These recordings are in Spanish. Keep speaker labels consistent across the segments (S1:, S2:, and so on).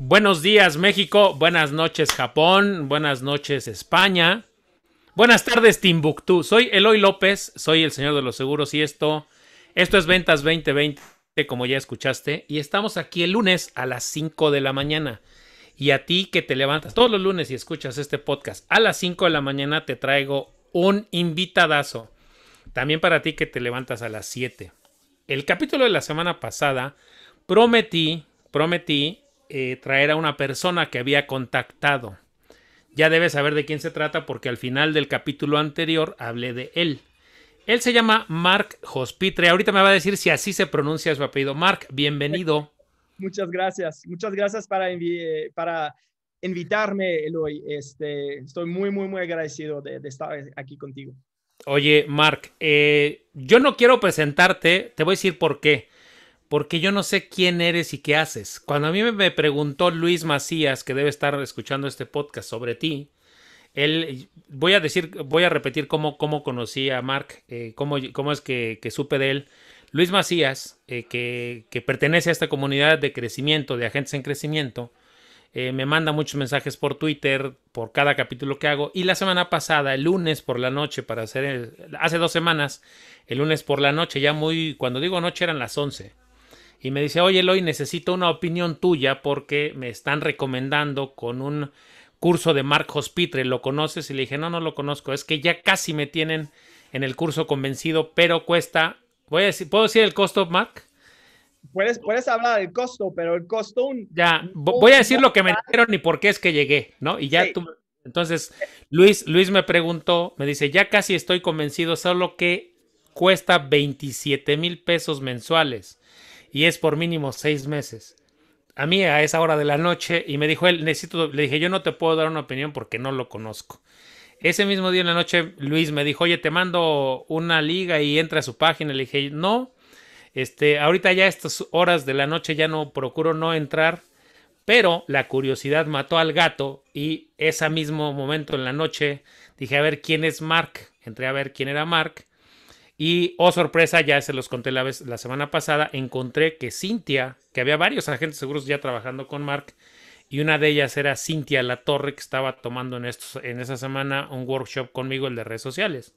S1: Buenos días México, buenas noches Japón, buenas noches España, buenas tardes Timbuktu. Soy Eloy López, soy el señor de los seguros y esto, esto es Ventas 2020, como ya escuchaste, y estamos aquí el lunes a las 5 de la mañana. Y a ti que te levantas todos los lunes y escuchas este podcast a las 5 de la mañana te traigo un invitadazo. También para ti que te levantas a las 7. El capítulo de la semana pasada prometí, prometí eh, traer a una persona que había contactado. Ya debes saber de quién se trata porque al final del capítulo anterior hablé de él. Él se llama Mark Hospitre. Ahorita me va a decir si así se pronuncia su apellido. Mark, bienvenido.
S2: Muchas gracias. Muchas gracias para, eh, para invitarme, hoy este, estoy muy, muy, muy agradecido de, estar aquí contigo.
S1: Oye, Mark, eh, yo no quiero presentarte, te voy a decir por qué porque yo no sé quién eres y qué haces. Cuando a mí me preguntó Luis Macías, que debe estar escuchando este podcast sobre ti, él, voy a decir, voy a repetir cómo, cómo conocí a Mark, eh, cómo, cómo, es que, supe de él. Luis Macías, eh, que, pertenece a esta comunidad de crecimiento, de agentes en crecimiento, eh, me manda muchos mensajes por Twitter por cada capítulo que hago. Y la semana pasada, el lunes por la noche, para hacer, el, hace dos semanas, el lunes por la noche, ya muy, cuando digo noche eran las 11 y me dice, oye Eloy, necesito una opinión tuya porque me están recomendando con un curso de Marcos Pitre, ¿lo conoces? Y le dije, no, no lo conozco, es que ya casi me tienen en el curso convencido, pero cuesta, voy a decir, ¿puedo decir el costo, Mark?
S2: Puedes, puedes hablar del costo, pero el costo...
S1: ya, voy a decir lo que me dijeron y por qué es que llegué, ¿no? Y ya tú... Entonces, Luis, Luis me preguntó, me dice, ya casi estoy convencido, solo que cuesta 27 mil pesos mensuales y es por mínimo seis meses. A mí a esa hora de la noche y me dijo él, necesito, le dije yo no te puedo dar una opinión porque no lo conozco. Ese mismo día en la noche Luis me dijo, oye, te mando una liga y entra a su página. Le dije, no, este, ahorita ya a estas horas de la noche ya no procuro no entrar, pero la curiosidad mató al gato y ese mismo momento en la noche dije, a ver quién es Mark. Entré a ver quién era Mark y, oh sorpresa, ya se los conté la, vez, la semana pasada, encontré que Cintia, que había varios agentes seguros ya trabajando con Mark, y una de ellas era Cintia La Torre, que estaba tomando en, estos, en esa semana un workshop conmigo, el de redes sociales.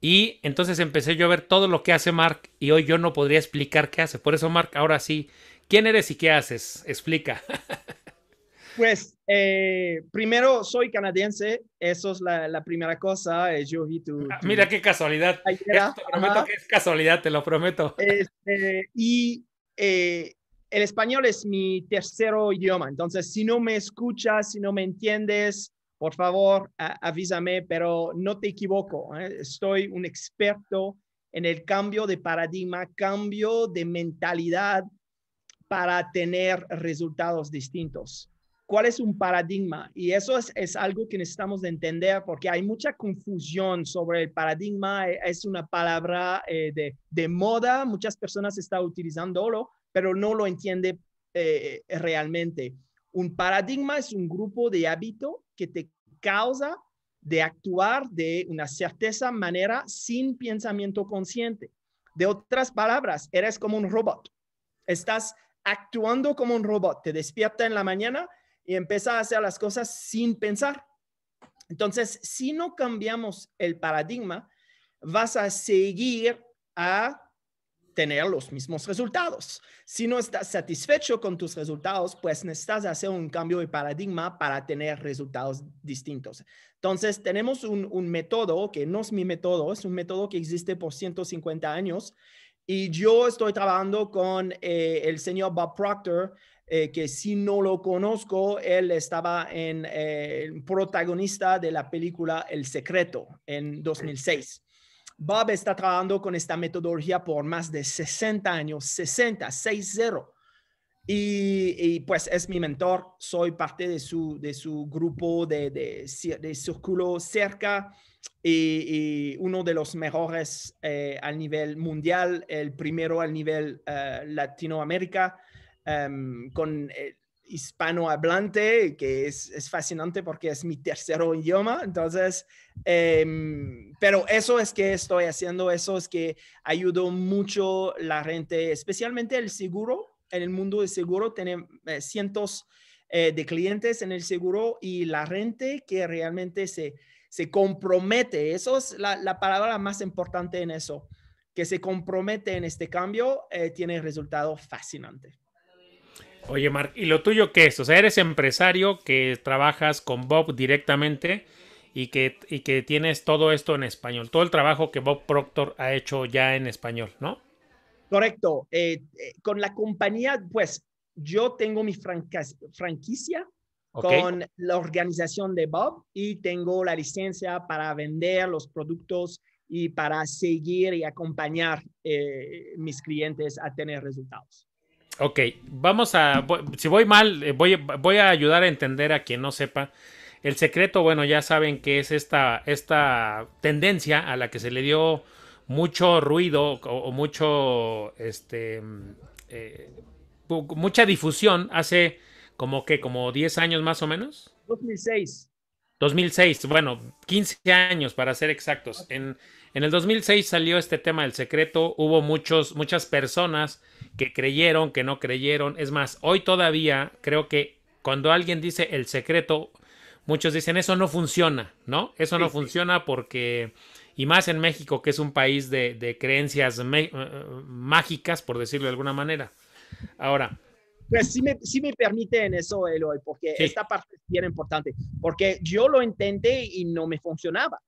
S1: Y entonces empecé yo a ver todo lo que hace Mark y hoy yo no podría explicar qué hace. Por eso, Mark, ahora sí, ¿quién eres y qué haces? Explica.
S2: Pues eh, primero soy canadiense, eso es la, primera cosa. Eh, yo ah, Mira qué
S1: casualidad. te prometo que es casualidad, te lo prometo.
S2: Este, y eh, el español es mi tercero idioma, entonces si no me escuchas, si no me entiendes, por favor avísame, pero no te equivoco. Estoy un experto en el cambio de paradigma, cambio de mentalidad para tener resultados distintos cuál es un paradigma. Y eso es, algo que necesitamos de entender porque hay mucha confusión sobre el paradigma. Eh, es una palabra eh, de, de, moda, muchas personas están utilizándolo, pero no lo entiende eh, realmente. Un paradigma es un grupo de hábito que te causa de actuar de una certeza manera sin pensamiento consciente. De otras palabras, eres como un robot. Estás actuando como un robot. Te despierta en la mañana y empieza a hacer las cosas sin pensar. Entonces, si no cambiamos el paradigma, vas a seguir a tener los mismos resultados. Si no estás satisfecho con tus resultados, pues necesitas hacer un cambio de paradigma para tener resultados distintos. Entonces, tenemos un, método que no es mi método, es un método que existe por 150 años y yo estoy trabajando con eh, el señor Bob Proctor eh, que si no lo conozco, él estaba en eh, el protagonista de la película El Secreto en 2006. Bob está trabajando con esta metodología por más de 60 años, 60, 60. Y, y, pues es mi mentor, soy parte de su, grupo de, de, círculo cerca y, uno de los mejores eh, al nivel mundial, el primero al nivel eh, Latinoamérica. Em, con eh, hispanohablante, que es, es, fascinante porque es mi tercer idioma. Entonces, em, pero eso es que estoy haciendo, eso es que ayudo mucho la gente, especialmente el seguro, en el mundo del seguro, tenemos eh, cientos eh, de clientes en el seguro y la gente que realmente se, se compromete, eso es la, la palabra más importante en eso, que se compromete en este cambio, tiene resultado fascinante.
S1: Oye, Mark, ¿y lo tuyo qué es? O sea, eres empresario que trabajas con Bob directamente y que, y que tienes todo esto en español, todo el trabajo que Bob Proctor ha hecho ya en español, ¿no?
S2: Correcto. Eh, eh, con la compañía, pues yo tengo mi franquicia con la organización de Bob y tengo la licencia para vender los productos y para seguir y acompañar a eh, mis clientes a tener resultados.
S1: Ok, vamos a. Si voy mal, eh, voy, voy a ayudar a entender a quien no sepa. El secreto, bueno, ya saben que es esta, esta tendencia a la que se le dio mucho ruido o, mucho. Este. Mm, eh, mucha difusión hace como que, como 10 años más o menos.
S2: 2006.
S1: 2006, bueno, 15 años para ser exactos. En, en el 2006 salió este tema del secreto, hubo muchos, muchas personas que creyeron, que no creyeron. Es más, hoy todavía creo que cuando alguien dice el secreto, muchos dicen eso no funciona, ¿no? Eso no funciona porque, y más en México, que es un país de, de creencias eh, mágicas, por decirlo de alguna manera.
S2: Ahora. Pues si me, si me permiten eso, Eloy, porque esta parte es bien importante, porque yo lo intenté y no me funcionaba.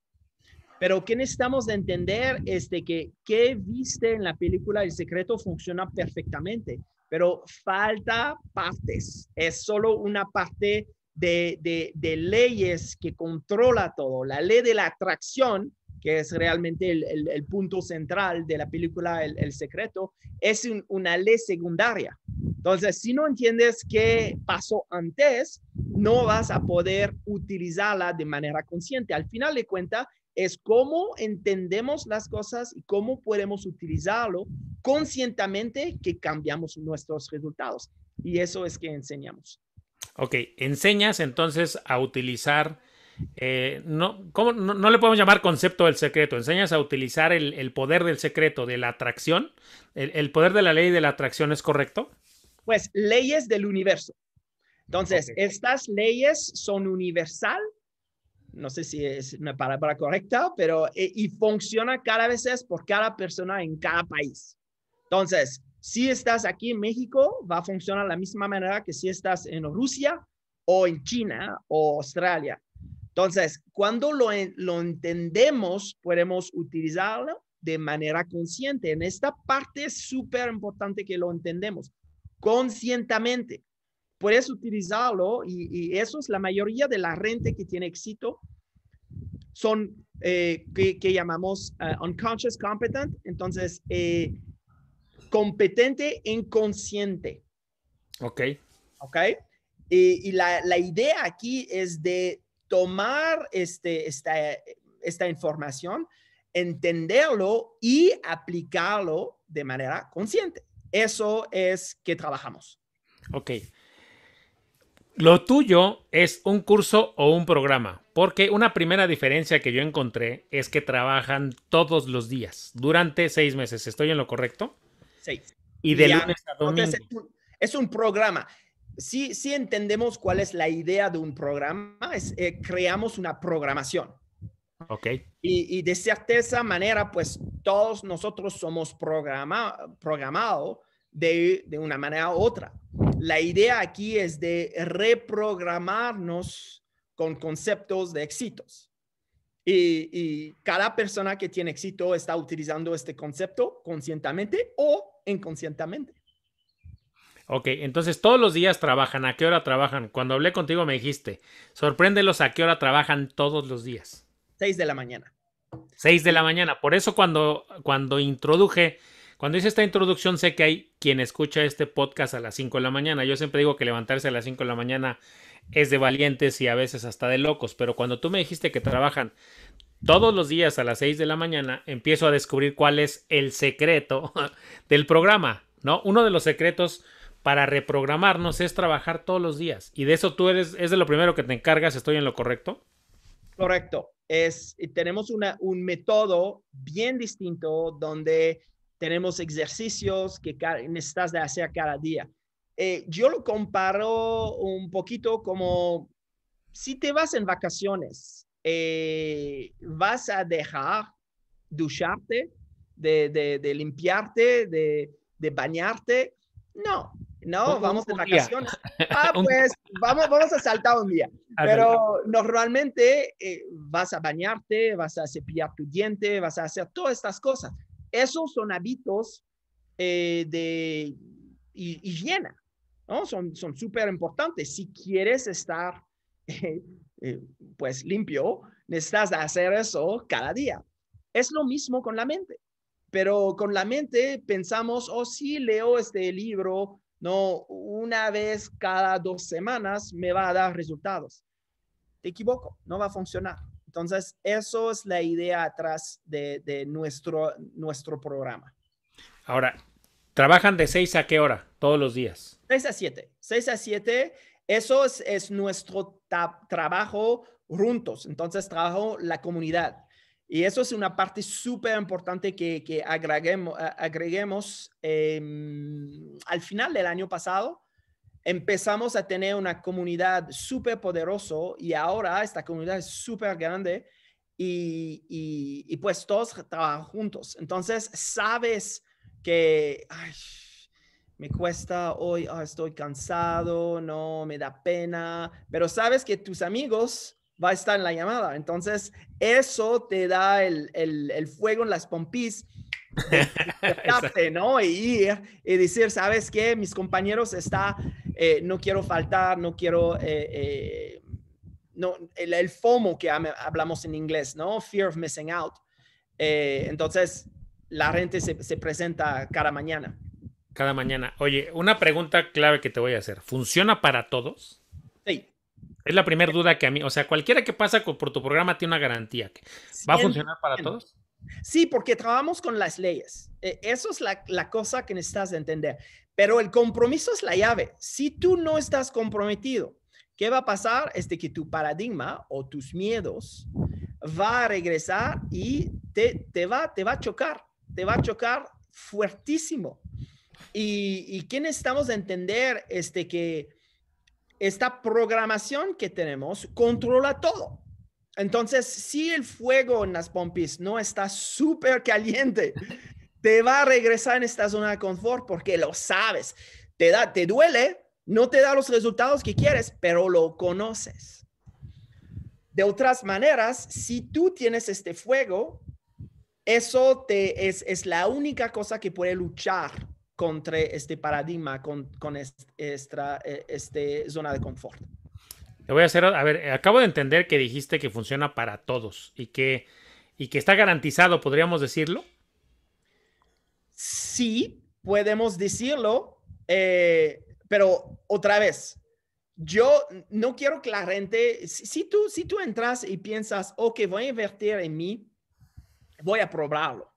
S2: Pero ¿qué necesitamos de entender? Este, que qué viste en la película El secreto funciona perfectamente, pero falta partes. Es solo una parte de, de, leyes que controla todo. La ley de la atracción que es realmente el, el, punto central de la película El, Secreto, es una ley secundaria. Entonces, si no entiendes qué pasó antes, no vas a poder utilizarla de manera consciente. Al final de cuentas, es cómo entendemos las cosas y cómo podemos utilizarlo conscientemente que cambiamos nuestros resultados. Y eso es que enseñamos.
S1: Ok, enseñas entonces a utilizar, eh, no, no, le podemos llamar concepto del secreto, enseñas a utilizar el, poder del secreto, de la atracción, el, poder de la ley de la atracción, ¿es correcto?
S2: Pues leyes del universo. Entonces, estas leyes son universal no sé si es una palabra correcta, pero eh, y, funciona cada vez es por cada persona en cada país. Entonces, si estás aquí en México, va a funcionar de la misma manera que si estás en Rusia o en China o Australia. Entonces, cuando lo, lo entendemos, podemos utilizarlo de manera consciente. En esta parte es súper importante que lo entendemos conscientemente. Puedes utilizarlo y, eso es la mayoría de la gente que tiene éxito. Son eh, que, llamamos eh, unconscious competent, entonces eh, competente e inconsciente. Ok. Ok. Y, la, la, idea aquí es de tomar este, esta, esta información, entenderlo y aplicarlo de manera consciente. Eso es que trabajamos.
S1: Ok. Lo tuyo es un curso o un programa, porque una primera diferencia que yo encontré es que trabajan todos los días, durante seis meses. ¿Estoy en lo correcto? Seis. Y de lunes a domingo.
S2: Es un, programa. Sí, sí, entendemos cuál es la idea de un programa, es, eh, creamos una programación. Ok. Y, de cierta manera, pues todos nosotros somos programados de, una manera u otra. La idea aquí es de reprogramarnos con conceptos de éxitos. Y, cada persona que tiene éxito está utilizando este concepto conscientemente o inconscientemente.
S1: Ok, entonces todos los días trabajan. ¿A qué hora trabajan? Cuando hablé contigo me dijiste, sorpréndelos a qué hora trabajan todos los días.
S2: Seis de la mañana.
S1: Seis de la mañana. Por eso cuando, cuando introduje cuando hice esta introducción sé que hay quien escucha este podcast a las 5 de la mañana. Yo siempre digo que levantarse a las 5 de la mañana es de valientes y a veces hasta de locos, pero cuando tú me dijiste que trabajan todos los días a las 6 de la mañana, empiezo a descubrir cuál es el secreto del programa, ¿no? Uno de los secretos para reprogramarnos es trabajar todos los días y de eso tú eres es de lo primero que te encargas, ¿estoy en lo correcto?
S2: Correcto. Es tenemos un método bien distinto donde tenemos ejercicios que necesitas de hacer cada día. Eh, yo lo comparo un poquito como si te vas en vacaciones, eh, vas a dejar ducharte, de, de, de limpiarte, de, de, bañarte. No, no, vamos de vacaciones. Ah, pues vamos, vamos a saltar un día. Ah, Pero normalmente eh, vas a bañarte, vas a cepillar tu diente, vas a hacer todas estas cosas. Esos son hábitos eh, de higiene, ¿no? Son súper importantes. Si quieres estar, eh, eh, pues, limpio, necesitas hacer eso cada día. Es lo mismo con la mente, pero con la mente pensamos, oh, sí, leo este libro, no, una vez cada dos semanas me va a dar resultados. Te equivoco, no va a funcionar. Entonces, eso es la idea atrás de, nuestro, nuestro programa.
S1: Ahora, ¿trabajan de 6 a qué hora todos los días?
S2: 6 a 7. 6 a 7, eso es, nuestro trabajo juntos. Entonces, trabajo la comunidad. Y eso es una parte súper importante que, agreguemos, agreguemos al final del año pasado empezamos a tener una comunidad súper poderosa y ahora esta comunidad es súper grande y, y, pues todos trabajan juntos. Entonces, sabes que ay, me cuesta hoy, ah, estoy cansado, no me da pena, pero sabes que tus amigos va a estar en la llamada. Entonces, eso te da el, el, el fuego en las pompis. ¿no? Y y decir, ¿sabes qué? Mis compañeros están eh, no quiero faltar, no quiero... Eh, eh, no, el, FOMO que hablamos en inglés, ¿no? Fear of missing out. entonces, la gente se, presenta cada mañana.
S1: Cada mañana. Oye, una pregunta clave que te voy a hacer. ¿Funciona para todos? Sí. Es la primera duda que a mí, o sea, cualquiera que pasa por tu programa tiene una garantía. ¿Va a funcionar para todos?
S2: Sí, porque trabajamos con las leyes. E, eso es la, cosa que necesitas entender. Pero el compromiso es la llave. Si tú no estás comprometido, ¿qué va a pasar? Es este, que tu paradigma o tus miedos va a regresar y te, te, va, a chocar, te va a chocar fuertísimo. Y, y estamos necesitamos entender este que esta programación que tenemos controla todo. Entonces, si el fuego en las pompis no está súper caliente, te va a regresar en esta zona de confort porque lo sabes. Te, da, te duele, no te da los resultados que quieres, pero lo conoces. De otras maneras, si tú tienes este fuego, eso te, es, la única cosa que puede luchar contra este paradigma, con, esta e-, este zona de confort.
S1: Le voy a hacer, a ver, acabo de entender que dijiste que funciona para todos y que, y que está garantizado, podríamos decirlo.
S2: Sí, podemos decirlo, eh, pero otra vez, yo no quiero que la gente, si, tú, si tú entras y piensas, ok, voy a invertir en mí, voy a probarlo.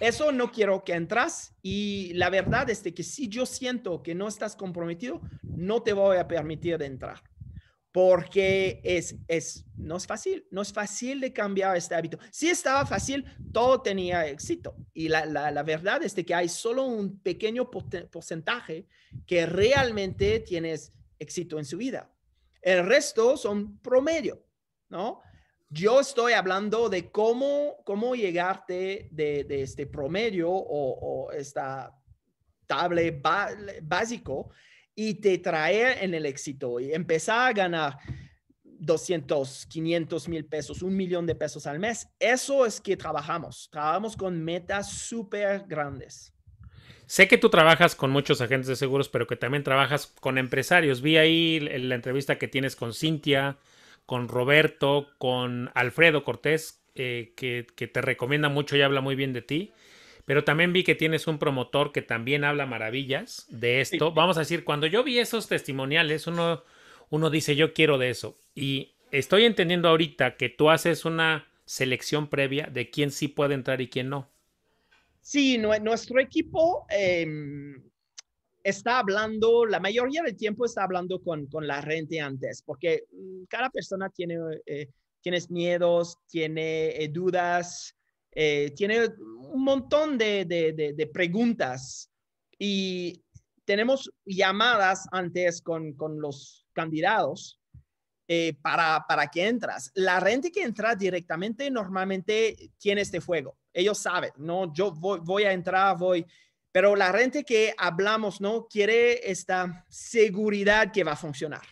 S2: Eso no quiero que entras y la verdad es que si yo siento que no estás comprometido, no te voy a permitir de entrar porque es, es, no es fácil, no es fácil de cambiar este hábito. Si estaba fácil, todo tenía éxito. Y la, la, verdad es de que hay solo un pequeño porcentaje que realmente tienes éxito en su vida. El resto son promedio, ¿no? Yo estoy hablando de cómo, cómo llegarte de, de este promedio o, o esta tabla básico y te trae en el éxito y empezar a ganar 200, 500 mil pesos, un millón de pesos al mes. Eso es que trabajamos. Trabajamos con metas súper grandes.
S1: Sé que tú trabajas con muchos agentes de seguros, pero que también trabajas con empresarios. Vi ahí la entrevista que tienes con Cintia, con Roberto, con Alfredo Cortés, eh, que, que, te recomienda mucho y habla muy bien de ti. Pero también vi que tienes un promotor que también habla maravillas de esto. Vamos a decir, cuando yo vi esos testimoniales, uno, uno dice, yo quiero de eso. Y estoy entendiendo ahorita que tú haces una selección previa de quién sí puede entrar y quién
S2: no. Sí, nuestro equipo em, está hablando, la mayoría del tiempo está hablando con, la gente antes, porque mm, cada persona tiene, eh, tienes miedos, tiene eh, dudas, eh, tiene un montón de, preguntas y tenemos llamadas antes con, los candidatos eh, para, que entras. La gente que entra directamente normalmente tiene este fuego. Ellos saben, no, yo voy, a entrar, voy, pero la gente que hablamos, no, quiere esta seguridad que va a funcionar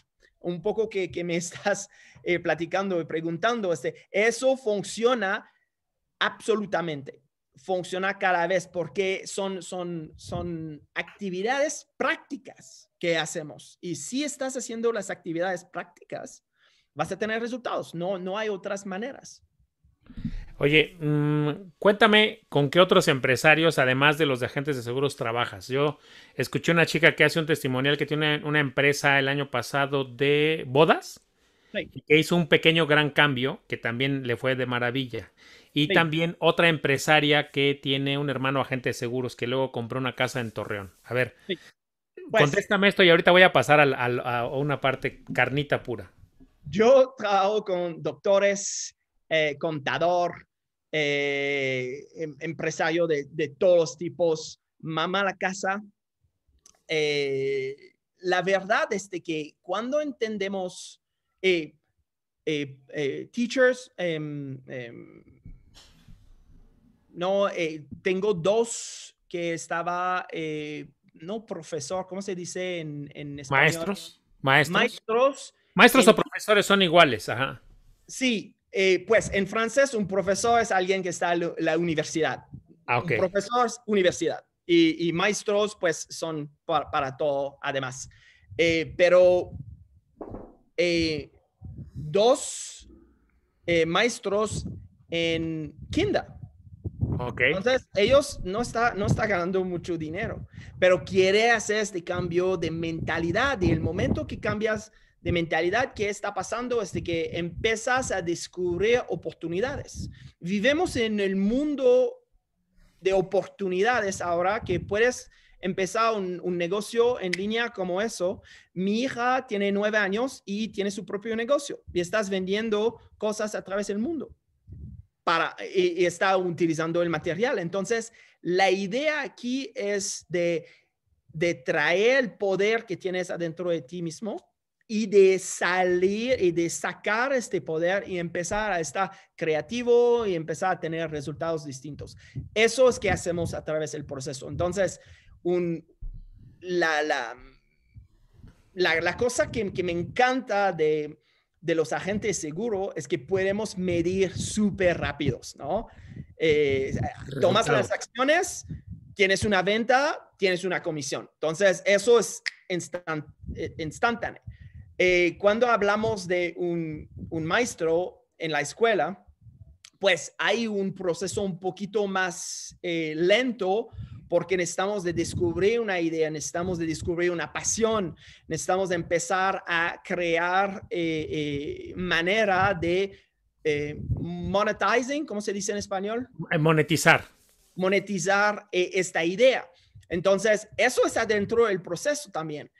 S2: un poco que, me estás eh, platicando y preguntando, este, eso funciona absolutamente funciona cada vez porque son, son, son actividades prácticas que hacemos. Y si estás haciendo las actividades prácticas, vas a tener resultados. No, no hay otras maneras.
S1: Oye, mm, cuéntame con qué otros empresarios, además de los de agentes de seguros, trabajas. Yo escuché una chica que hace un testimonial que tiene una empresa el año pasado de bodas, que hizo un pequeño gran cambio que también le fue de maravilla. Y también otra empresaria que tiene un hermano agente de seguros que luego compró una casa en Torreón. A ver, pues contéstame esto y ahorita voy a pasar a, una parte carnita pura.
S2: Yo trabajo con doctores, eh, contador, eh, em, empresario de, todos tipos, mamá la casa. Eh, la verdad es de que cuando entendemos, teachers, em, em, no, eh, tengo dos que estaba, eh, no profesor, ¿cómo se dice en, español? Maestros.
S1: Maestros. Maestros, o profesores son iguales,
S2: ajá. Sí, eh, pues en francés un profesor es alguien que está en la universidad. Ah, profesor universidad. Y, maestros, pues son para, todo, además. pero dos maestros en Kinda. Entonces, ellos no está, no está ganando mucho dinero, pero quiere hacer este cambio de mentalidad y el momento que cambias de mentalidad, ¿qué está pasando? Es de que empiezas a descubrir oportunidades. Vivimos en el mundo de oportunidades ahora que puedes empezar un, negocio en línea como eso. Mi hija tiene nueve años y tiene su propio negocio y estás vendiendo cosas a través del mundo para, y, está utilizando el material. Entonces, la idea aquí es de, de traer el poder que tienes adentro de ti mismo y de salir y de sacar este poder y empezar a estar creativo y empezar a tener resultados distintos. Eso es que hacemos a través del proceso. Entonces, un, la, la, la, cosa que, me encanta de, de los agentes seguros es que podemos medir súper rápidos, ¿no? Eh, tomas las acciones, tienes una venta, tienes una comisión. Entonces, eso es eh, instantáneo. Eh, cuando hablamos de un, maestro en la escuela, pues hay un proceso un poquito más lento porque necesitamos de descubrir una idea, necesitamos de descubrir una pasión, necesitamos de empezar a crear eh, eh, manera de eh, monetizing, ¿cómo se dice en español? Monetizar. Monetizar esta idea. Entonces, eso está dentro del proceso también,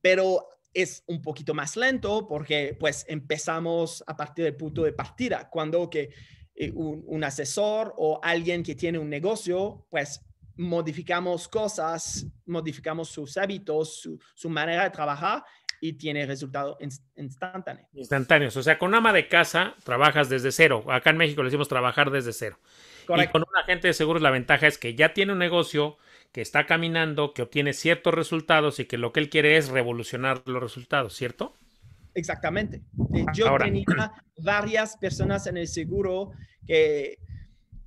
S2: pero es un poquito más lento porque pues empezamos a partir del punto de partida, cuando que un, un asesor o alguien que tiene un negocio, pues modificamos cosas, modificamos sus hábitos, su, manera de trabajar y tiene resultado instantáneo.
S1: Instantáneos. O sea, con ama de casa trabajas desde cero. Acá en México le decimos trabajar desde cero. con un agente de seguros la ventaja es que ya tiene un negocio que está caminando, que obtiene ciertos resultados y que lo que él quiere es revolucionar los resultados, ¿cierto?
S2: Exactamente. Ah, Yo tenía varias personas en el seguro que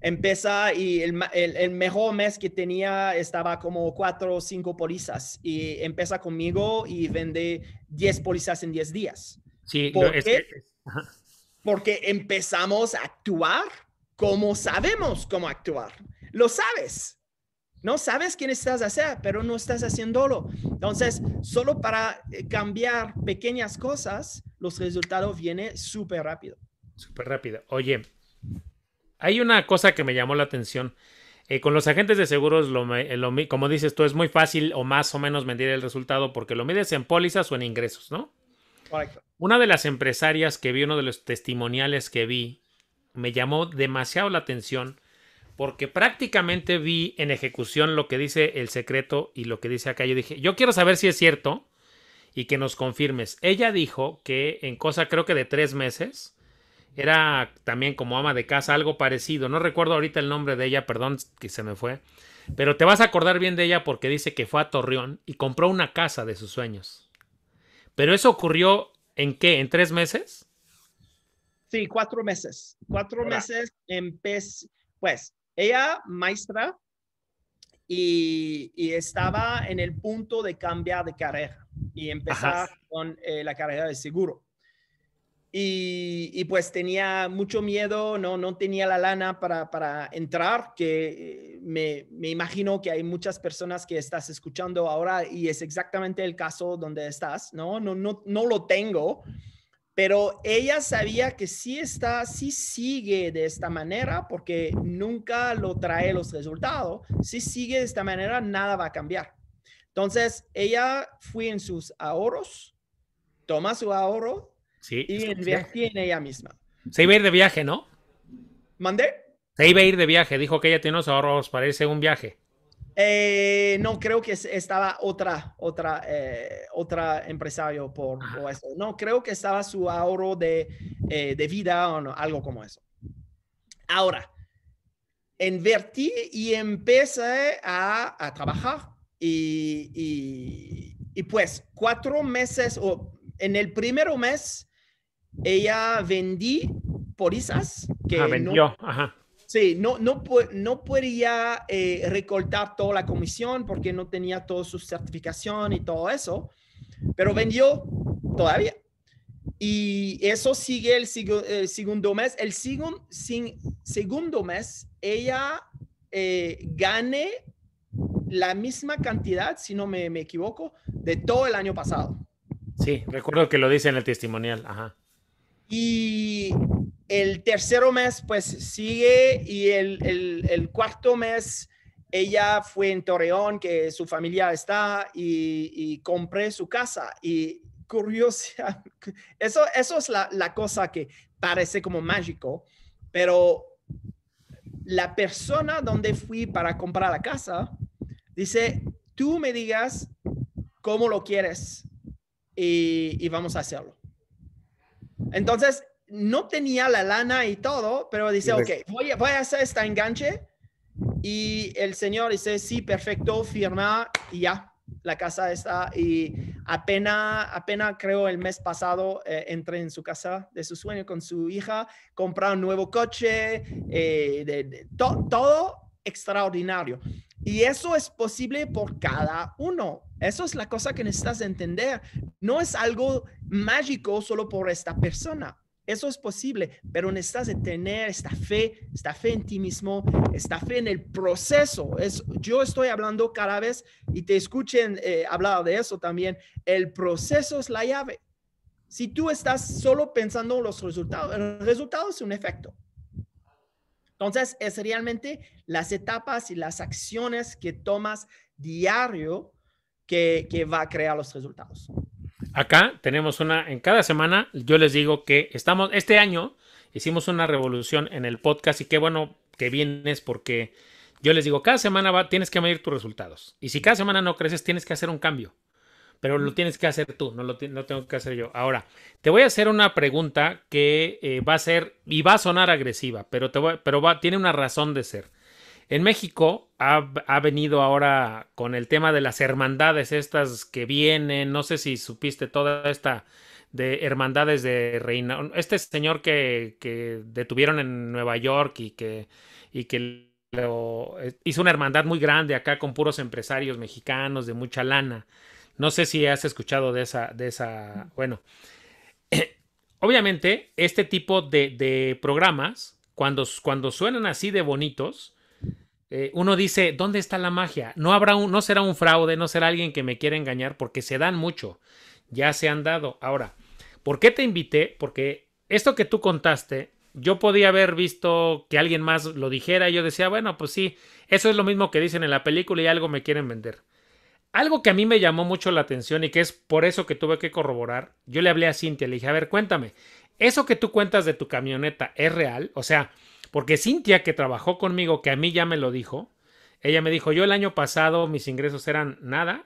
S2: empieza y el, mejor mes que tenía estaba como cuatro o cinco pólizas y empieza conmigo y vende diez pólizas en diez días. Sí, Porque empezamos a actuar como sabemos cómo actuar. Lo sabes. No sabes quién estás hacer, pero no estás haciéndolo. Entonces, solo para eh, cambiar pequeñas cosas, los resultados vienen súper rápido.
S1: Súper rápido. Oye, hay una cosa que me llamó la atención. Eh, con los agentes de seguros, lo, eh, como dices tú, es muy fácil o más o menos medir el resultado porque lo mides en pólizas o en ingresos, ¿no? Una de las empresarias que vi, uno de los testimoniales que vi, me llamó demasiado la atención porque prácticamente vi en ejecución lo que dice el secreto y lo que dice acá. Yo dije, yo quiero saber si es cierto y que nos confirmes. Ella dijo que en cosa creo que de tres meses, era también como ama de casa, algo parecido. No recuerdo ahorita el nombre de ella, perdón que se me fue. Pero te vas a acordar bien de ella porque dice que fue a Torreón y compró una casa de sus sueños. Pero eso ocurrió en qué? ¿En tres meses?
S2: Sí, cuatro meses. Cuatro meses empecé. Pues ella, maestra, y, estaba en el punto de cambiar de carrera y empezar con eh, la carrera de seguro. Y, pues tenía mucho miedo, no, no tenía la lana para, para entrar, que eh, me, me, imagino que hay muchas personas que estás escuchando ahora y es exactamente el caso donde estás, ¿no? No, no, no lo tengo, pero ella sabía que sí está, sí sigue de esta manera porque nunca lo trae los resultados, si sigue de esta manera nada va a cambiar. Entonces, ella fue en sus ahorros, toma su ahorro, Sí. Y en ella misma.
S1: Se iba a ir de viaje, ¿no? ¿Mandé? Se iba a ir de viaje, dijo que ella tiene unos ahorros, parece un viaje.
S2: Eh, no, creo que estaba otra, otra, eh, otra empresario por eso. No, creo que estaba su ahorro de, eh, vida o algo como eso. Ahora, invertí y empecé a, trabajar y, y, pues cuatro meses o en el primer mes ella vendí isas que vendió. No, Ajá. Sí, no, no, no podía eh, recortar toda la comisión porque no tenía toda su certificación y todo eso, pero vendió todavía. Y eso sigue el, segundo mes. El sin, segundo mes, ella eh, gane la misma cantidad, si no me, me equivoco, de todo el año pasado.
S1: Sí, recuerdo que lo dice en el testimonial. Ajá.
S2: Y el tercero mes, pues sigue, y el, cuarto mes, ella fue en Torreón, que su familia está, y, compré su casa. Y curiosa, eso, eso es la, cosa que parece como mágico, pero la persona donde fui para comprar la casa dice, tú me digas cómo lo quieres y vamos a hacerlo. Entonces, no tenía la lana y todo, pero dice, ok, voy, a hacer este enganche. Y el señor dice, sí, perfecto, firma y ya, la casa está. Y apenas, apenas creo el mes pasado, eh, entré en su casa de su sueño con su hija, comprar un nuevo coche, eh, de, todo extraordinario. Y eso es posible por cada uno. Eso es la cosa que necesitas entender. No es algo mágico solo por esta persona. Eso es posible, pero necesitas tener esta fe, esta fe en ti mismo, esta fe en el proceso. yo estoy hablando cada vez y te escuchen eh, hablar de eso también. El proceso es la llave. Si tú estás solo pensando en los resultados, el resultado es un efecto. Entonces, es realmente las etapas y las acciones que tomas diario que, va a crear los resultados.
S1: Acá tenemos una, en cada semana yo les digo que estamos, este año hicimos una revolución en el podcast y qué bueno que vienes porque yo les digo, cada semana va, tienes que medir tus resultados. Y si cada semana no creces, tienes que hacer un cambio pero lo tienes que hacer tú, no lo no tengo que hacer yo. Ahora, te voy a hacer una pregunta que eh, va a ser, y va a sonar agresiva, pero, te voy, pero va, tiene una razón de ser. En México ha, venido ahora con el tema de las hermandades estas que vienen, no sé si supiste toda esta de hermandades de reina, este señor que, que detuvieron en Nueva York y que, y que eh, hizo una hermandad muy grande acá con puros empresarios mexicanos de mucha lana. No sé si has escuchado de esa, de esa, bueno. Obviamente, este tipo de, programas, cuando, cuando suenan así de bonitos, eh, uno dice, ¿dónde está la magia? No, habrá un, no será un fraude, no será alguien que me quiera engañar, porque se dan mucho, ya se han dado. Ahora, ¿por qué te invité? Porque esto que tú contaste, yo podía haber visto que alguien más lo dijera y yo decía, bueno, pues sí, eso es lo mismo que dicen en la película y algo me quieren vender. Algo que a mí me llamó mucho la atención y que es por eso que tuve que corroborar, yo le hablé a Cintia, le dije, a ver, cuéntame, ¿eso que tú cuentas de tu camioneta es real? O sea, porque Cintia que trabajó conmigo, que a mí ya me lo dijo, ella me dijo, yo el año pasado mis ingresos eran nada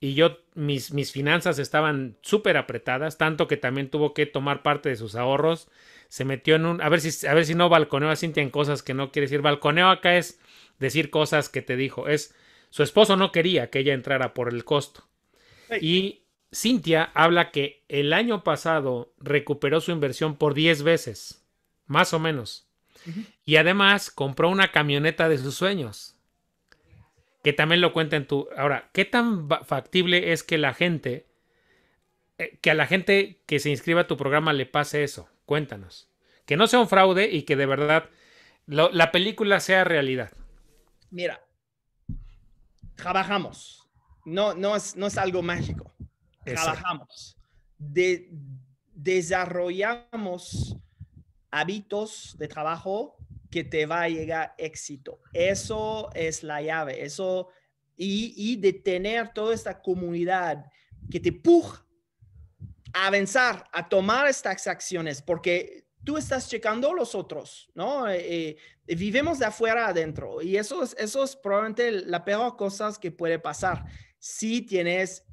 S1: y yo mis, mis finanzas estaban súper apretadas, tanto que también tuvo que tomar parte de sus ahorros, se metió en un, a ver si, a ver si no balconeo a Cintia en cosas que no quiere decir, balconeo acá es decir cosas que te dijo, es su esposo no quería que ella entrara por el costo. Y Cintia habla que el año pasado recuperó su inversión por 10 veces, más o menos. Y además compró una camioneta de sus sueños. Que también lo cuenta en tu. Ahora, ¿qué tan factible es que la gente. Eh, que a la gente que se inscriba a tu programa le pase eso? Cuéntanos. Que no sea un fraude y que de verdad la película sea realidad.
S2: Mira, trabajamos. No, no, es, no es algo mágico. Trabajamos. desarrollamos hábitos de trabajo que te va a llegar éxito. Eso es la llave. Eso y, y de tener toda esta comunidad que te puja a avanzar, a tomar estas acciones, porque tú estás checando los otros, ¿no? Eh, eh vivimos de afuera adentro y eso es, probablemente la peor cosa que puede pasar si tienes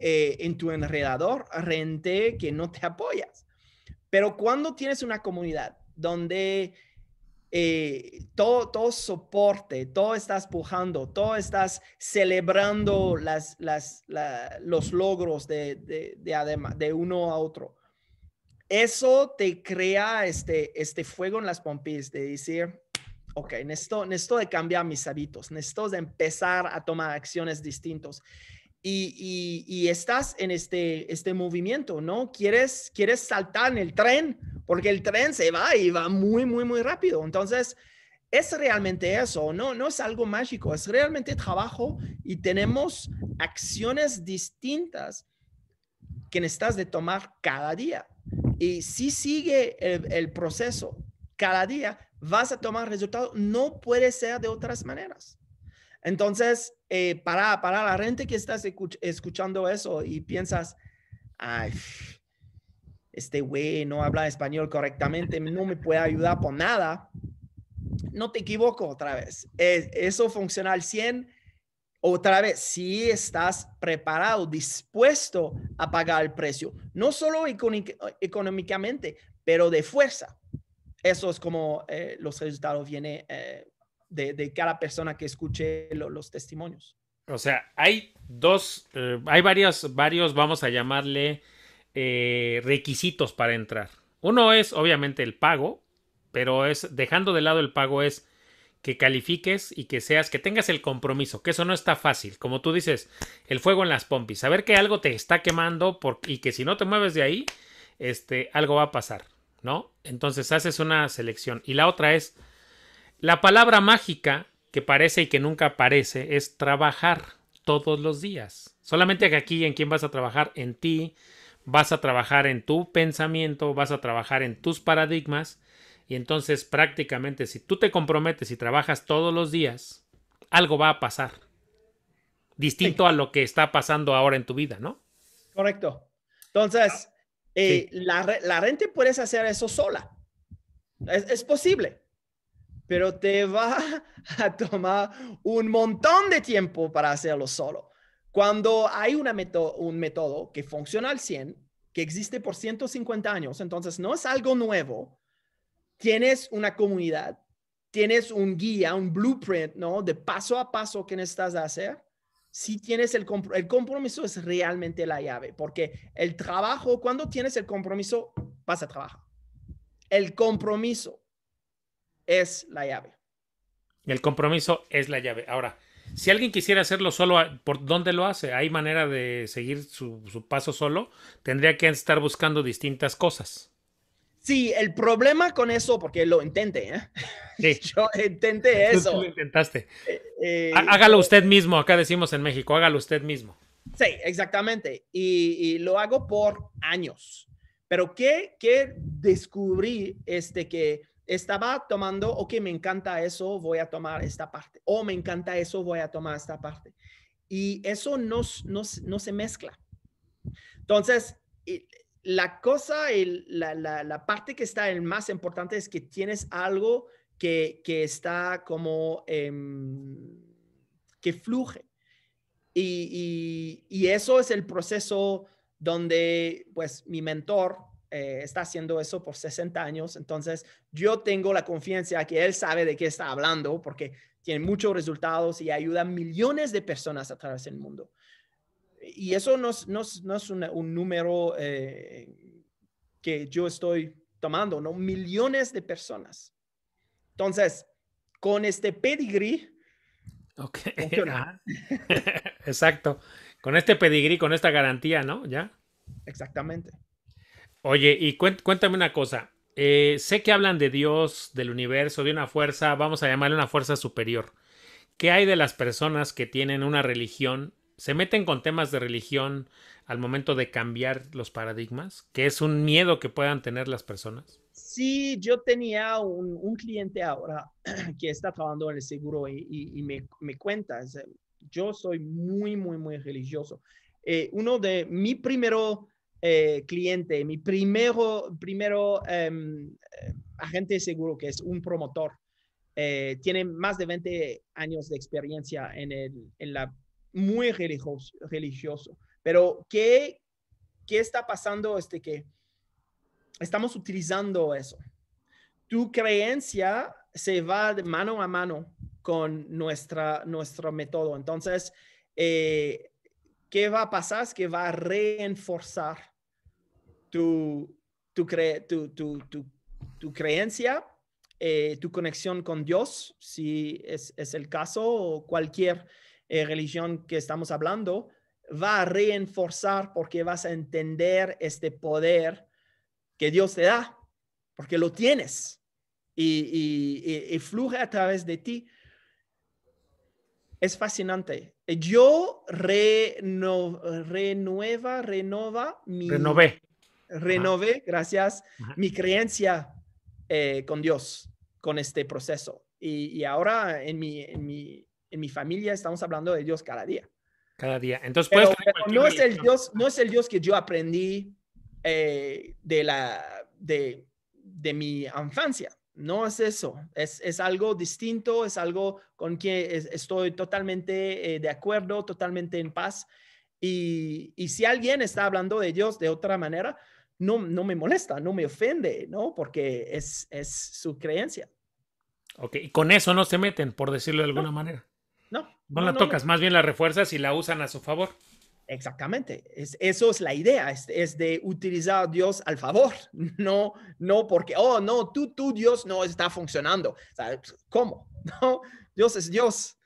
S2: eh, en tu enredador rente que no te apoyas. Pero cuando tienes una comunidad donde eh, todo, todo soporte, todo estás pujando, todo estás celebrando las, las, los logros de, de, de, de uno a otro, eso te crea este, este fuego en las pompis de decir, ok, necesito, de cambiar mis hábitos, necesito de empezar a tomar acciones distintas. Y, estás en este, este movimiento, ¿no? Quieres, quieres saltar en el tren porque el tren se va y va muy, muy, muy rápido. Entonces, es realmente eso, no, no es algo mágico, es realmente trabajo y tenemos acciones distintas que necesitas de tomar cada día. Y si sigue el, proceso cada día, vas a tomar resultados. No puede ser de otras maneras. Entonces, eh, para, para la gente que estás escuchando eso y piensas, ay, este güey no habla español correctamente, no me puede ayudar por nada, no te equivoco otra vez. eso funciona al 100 otra vez, si estás preparado, dispuesto a pagar el precio, no solo económicamente, pero de fuerza. Eso es como eh, los resultados vienen eh, de, cada persona que escuche los testimonios.
S1: O sea, hay dos, eh, hay varios, varios, vamos a llamarle requisitos para entrar. Uno es obviamente el pago, pero es dejando de lado el pago es que califiques y que seas, que tengas el compromiso, que eso no está fácil. Como tú dices, el fuego en las pompis, saber que algo te está quemando y que si no te mueves de ahí, este, algo va a pasar, ¿no? Entonces haces una selección. Y la otra es, la palabra mágica que parece y que nunca aparece es trabajar todos los días. Solamente que aquí en quién vas a trabajar, en ti, vas a trabajar en tu pensamiento, vas a trabajar en tus paradigmas y entonces prácticamente si tú te comprometes y trabajas todos los días, algo va a pasar. Distinto a lo que está pasando ahora en tu vida, ¿no?
S2: Correcto. Entonces, ah, eh, la, la gente puedes hacer eso sola. Es, posible, pero te va a tomar un montón de tiempo para hacerlo solo. Cuando hay una un método que funciona al 100, que existe por 150 años, entonces no es algo nuevo, tienes una comunidad, tienes un guía, un blueprint, ¿no? De paso a paso que necesitas hacer. Si tienes el, compromiso, el compromiso es realmente la llave, porque el trabajo, cuando tienes el compromiso, vas a trabajar. El compromiso es la llave.
S1: El compromiso es la llave. Ahora, si alguien quisiera hacerlo solo, ah, ¿por dónde lo hace? ¿Hay manera de seguir su, su paso solo? Tendría que estar buscando distintas cosas.
S2: Sí, el problema con eso, porque lo intenté, ¿eh? Sí. Yo intenté eso. Tú, lo
S1: intentaste. Eh,
S2: eh, hágalo
S1: usted mismo, acá decimos en México, hágalo usted mismo.
S2: Sí, exactamente. Y, lo hago por años. Pero ¿qué, qué descubrí? Este que estaba tomando, o ok, me encanta eso, voy a tomar esta parte. O me encanta eso, voy a tomar esta parte. Y eso no, no se mezcla. Entonces, la cosa, la, parte que está el más importante es que tienes algo que, está como em, que fluye. Y, eso es el proceso donde, pues, mi mentor eh, está haciendo eso por 60 años. Entonces, yo tengo la confianza que él sabe de qué está hablando porque tiene muchos resultados y ayuda a millones de personas a través del mundo. Y eso no es, un número eh, que yo estoy tomando, ¿no? Millones de personas. Entonces, con este pedigrí, Ok.
S1: Exacto. Con este pedigrí, con esta garantía,
S2: ¿no? Ya. Exactamente.
S1: Oye, y cuéntame una cosa. Eh, sé que hablan de Dios, del universo, de una fuerza, vamos a llamarle una fuerza superior. ¿Qué hay de las personas que tienen una religión se meten con temas de religión al momento de cambiar los paradigmas, ¿Qué es un miedo que puedan tener las personas?
S2: Sí, yo tenía un, cliente ahora que está trabajando en el seguro y, me, me cuenta, eh, yo soy muy, muy, muy religioso. Eh, uno de mi primero eh, cliente, mi primero, primero em, agente de seguro, que es un promotor, tiene más de 20 años de experiencia en, el, en la muy religioso, religioso. Pero ¿qué, qué está pasando? Este que estamos utilizando eso. Tu creencia se va de mano a mano con nuestra, nuestro método. Entonces, eh, ¿qué va a pasar? Es que va a reforzar tu, tu, tu, creencia, eh, tu conexión con Dios, si es, es el caso, o cualquier eh, religión que estamos hablando, va a reenforzar porque vas a entender este poder que Dios te da, porque lo tienes y, fluye a través de ti. Es fascinante. Yo renueva renueva, mi... Renové. Renové, gracias, mi creencia eh, con Dios, con este proceso. Y, ahora en mi en mi familia estamos hablando de Dios cada día.
S1: Cada día. Entonces, no, es el Dios,
S2: no es el Dios que yo aprendí eh, de, la, de, de, mi infancia. No es eso, es, es, algo distinto, es algo con que estoy totalmente eh, de acuerdo, totalmente en paz. Y, y, si alguien está hablando de Dios de otra manera, no, no me molesta, no me ofende, ¿no? Porque es, es su creencia.
S1: Ok, y con eso no se meten, por decirlo de alguna manera. No, la tocas, más bien la refuerzas y la usan a su favor.
S2: Exactamente, eso es la idea, es, de utilizar a Dios al favor, no, no porque, oh, no, tú, tú, Dios no está funcionando. ¿Cómo? No, Dios es Dios.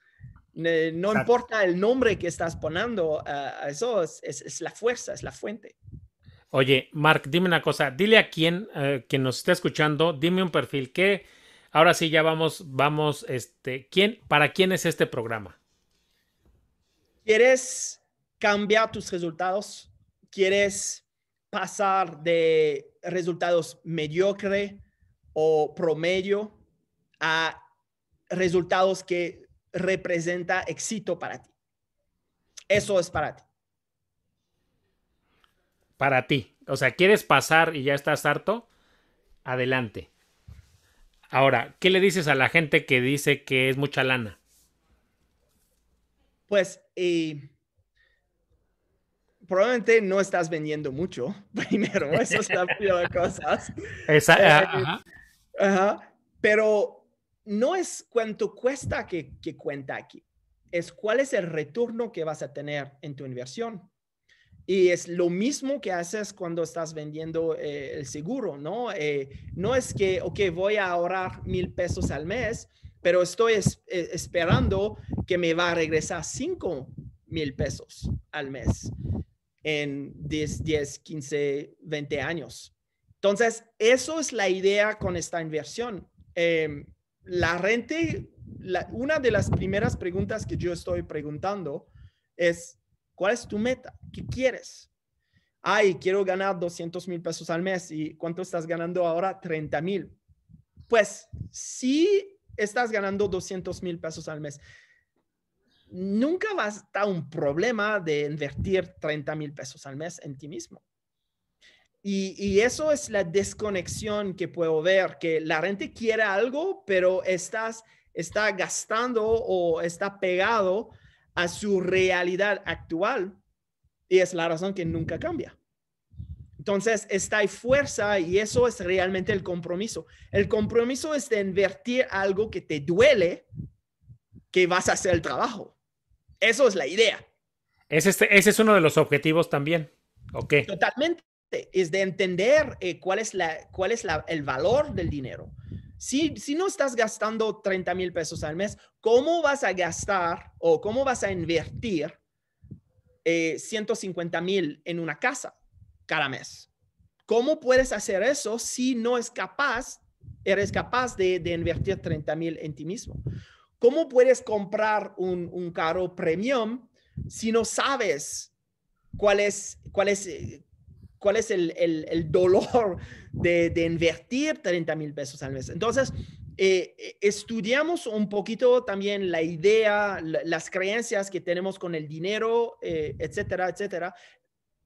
S2: No importa el nombre que estás poniendo eh, eso, es, la fuerza, es la fuente.
S1: Oye, Mark, dime una cosa, dile a quien, eh, que nos está escuchando, dime un perfil, que ahora sí ya vamos, vamos, este, ¿quién, ¿para quién es este
S2: programa? ¿Quieres cambiar tus resultados? ¿Quieres pasar de resultados mediocre o promedio a resultados que representa éxito para ti? Eso es para ti.
S1: Para ti. O sea, ¿quieres pasar y ya estás harto? Adelante. Ahora, ¿qué le dices a la gente que dice que es mucha lana?
S2: Pues y probablemente no estás vendiendo mucho primero, eso es la de cosas. Esa, eh, pero no es cuánto cuesta que, cuenta aquí, es cuál es el retorno que vas a tener en tu inversión. Y es lo mismo que haces cuando estás vendiendo eh, el seguro, ¿no? Eh, no es que, ok, voy a ahorrar mil pesos al mes, pero estoy e, esperando que me va a regresar 5 mil pesos al mes en 10, 10, 15, 20 años. Entonces, eso es la idea con esta inversión. Em, la renta, una de las primeras preguntas que yo estoy preguntando es, ¿cuál es tu meta? ¿Qué quieres? Ay, quiero ganar 200 mil pesos al mes. ¿Y cuánto estás ganando ahora? 30 mil. Pues sí estás ganando 200 mil pesos al mes. Nunca va a estar un problema de invertir 30 mil pesos al mes en ti mismo. Y, y, eso es la desconexión que puedo ver, que la gente quiere algo, pero estás, está gastando o está pegado a su realidad actual. Y es la razón que nunca cambia. Entonces, está esta fuerza y eso es realmente el compromiso. El compromiso es de invertir algo que te duele, que vas a hacer el trabajo. Eso es la idea.
S1: Este, ese es uno de los objetivos también.
S2: Totalmente. Es de entender eh, cuál es, la, cuál es el valor del dinero. Si, si no estás gastando 30 mil pesos al mes, ¿cómo vas a gastar o cómo vas a invertir 150 eh, mil en una casa? cada mes. ¿Cómo puedes hacer eso si no es capaz, eres capaz de, invertir 30 mil en ti mismo? ¿Cómo puedes comprar un, un carro premium si no sabes cuál es, cuál es, eh, cuál es el, dolor de, invertir 30 mil pesos al mes. Entonces, eh, estudiamos un poquito también la idea, las creencias que tenemos con el dinero, eh, etcétera, etcétera,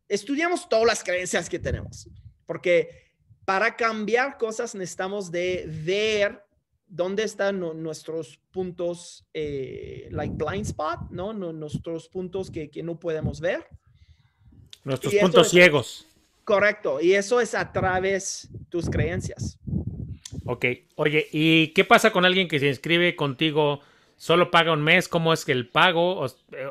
S2: estudiamos todas las creencias que tenemos, porque para cambiar cosas necesitamos de ver dónde están nuestros puntos, eh, like blind spot, ¿no? nuestros puntos que, no podemos ver.
S1: Nuestros puntos ciegos.
S2: Correcto, y eso es a través tus creencias.
S1: Ok, oye, ¿y qué pasa con alguien que se inscribe contigo? ¿Solo paga un mes? ¿Cómo es que el pago? Eh,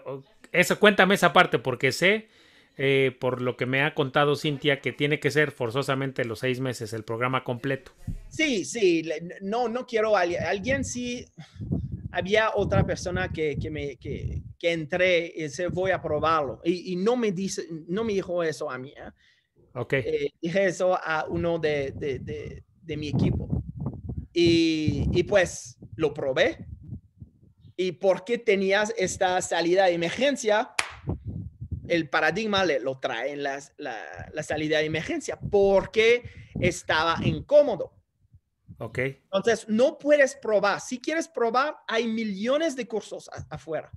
S1: eso, cuéntame esa parte, porque sé eh, por lo que me ha contado Cintia, que tiene que ser forzosamente los seis meses el programa completo.
S2: Sí, sí, no, no quiero alguien, alguien sí, había otra persona que, que me, que, entré y se voy a probarlo y, no me dice, no me dijo eso a mí. ¿eh? Ok. Eh, dije eso a uno de, de, de, mi equipo y, y pues lo probé y porque tenías esta salida de emergencia, el paradigma le, lo trae en la, salida de emergencia porque estaba incómodo. Ok. Entonces, no puedes probar. Si quieres probar, hay millones de cursos afuera.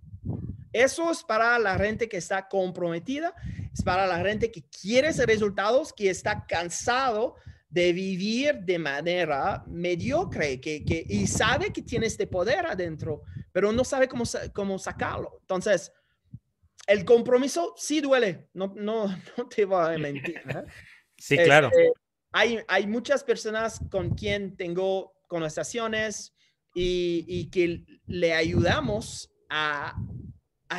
S2: Eso es para la gente que está comprometida, es para la gente que quiere resultados, que está cansado de vivir de manera mediocre que, y sabe que tiene este poder adentro, pero no sabe cómo, cómo sacarlo. Entonces, el compromiso sí duele, no, no, te va a mentir.
S1: sí, claro. Este,
S2: hay, hay muchas personas con quien tengo conversaciones y, y que le ayudamos a,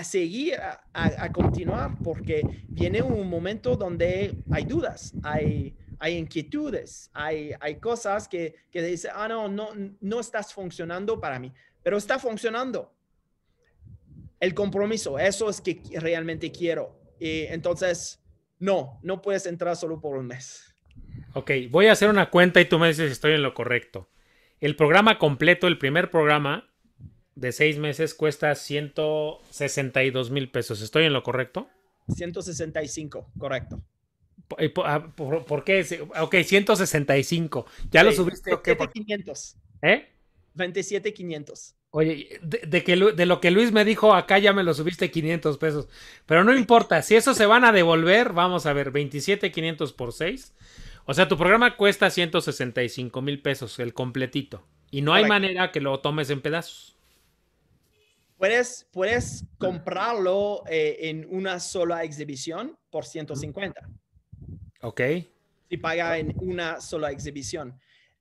S2: seguir, a, continuar, porque viene un momento donde hay dudas, hay, hay inquietudes, hay, hay cosas que, que dicen, ah, no, no, no estás funcionando para mí, pero está funcionando el compromiso, eso es que realmente quiero. Y entonces, no, no puedes entrar solo por un mes.
S1: Ok, voy a hacer una cuenta y tú me dices si estoy en lo correcto. El programa completo, el primer programa de seis meses cuesta 162 mil pesos. ¿Estoy en lo correcto?
S2: 165, correcto.
S1: Eh, ah, ¿Por, qué? Ok, 165. ¿Ya lo subiste? 27,500. okay, 500. ¿Eh?
S2: 27,500.
S1: Oye, de, lo que Luis me dijo, acá ya me lo subiste 500 pesos. Pero no importa, si eso se van a devolver, vamos a ver, 27,500 por 6. O sea, tu programa cuesta 165 mil pesos, el completito. Y no hay manera que lo tomes en pedazos.
S2: Puedes, puedes comprarlo eh, en una sola exhibición por 150. Ok. Si paga en una sola exhibición.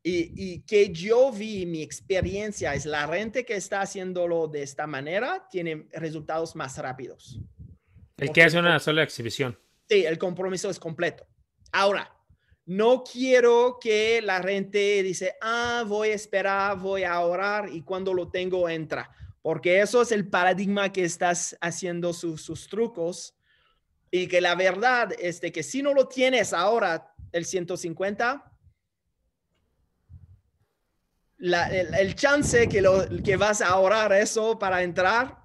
S2: Y, que yo vi mi experiencia es la gente que está haciéndolo de esta manera tiene resultados más rápidos. El
S1: que hace una sola exhibición.
S2: Sí, el compromiso es completo. Ahora, no quiero que la gente dice, ah, voy a esperar, voy a orar y cuando lo tengo entra, porque eso es el paradigma que estás haciendo sus trucos y que la verdad es que si no lo tienes ahora, el 150, la, el, chance que, que vas a ahorrar eso para entrar